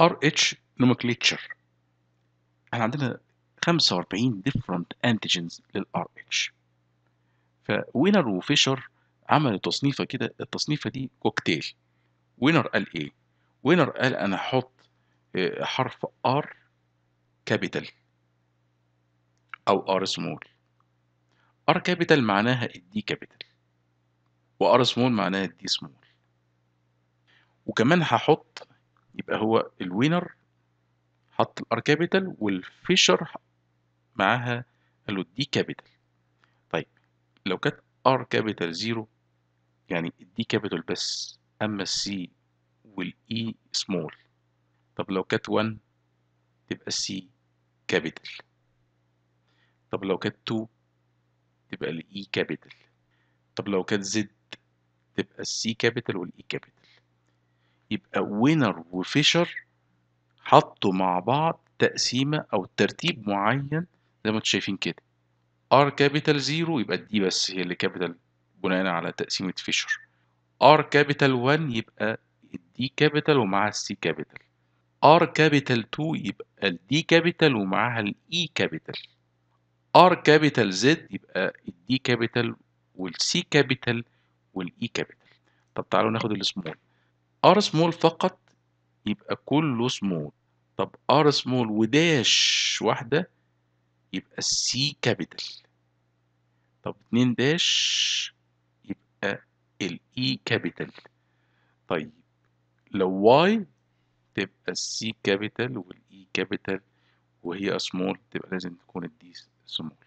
ار اتش nomenclature احنا عندنا 45 different antigens للار اتش فوينر وفيشر عملوا تصنيفه كده التصنيفه دي كوكتيل وينر قال ايه وينر قال انا هحط آه، حرف ار كابيتال او ار سمول ار كابيتال معناها الدي كابيتال وار سمول معناها الدي سمول وكمان هحط يبقى هو الوينر حط الار كابيتال والفيشر معاها قالوا دي كابيتال طيب لو كانت ار كابيتال زيرو يعني الدي كابيتال بس اما السي والاي سمول e طب لو كانت 1 تبقى السي كابيتال طب لو كانت 2 تبقى الاي كابيتال e طب لو كانت زد تبقى السي كابيتال والاي كابيتال يبقى وينر وفيشر حطوا مع بعض تقسيمة أو ترتيب معين زي ما انتم شايفين كده ار كابيتال زيرو يبقى دي بس هي اللي كابيتال بناء على تقسيمة فيشر ار كابيتال 1 يبقى الدي كابيتال ومعاها السي كابيتال ار كابيتال 2 يبقى الدي كابيتال ومعاها الاي كابيتال ار كابيتال زد يبقى الدي كابيتال والسي كابيتال والاي كابيتال طب تعالوا ناخد السمول ار سمول فقط يبقى كله سمول طب ار سمول وداش واحدة يبقى سي كابيتال طب اتنين داش يبقى الاي كابيتال e طيب لو واي تبقى السي كابيتال والاي كابيتال وهي سمول تبقى لازم تكون الدي سمول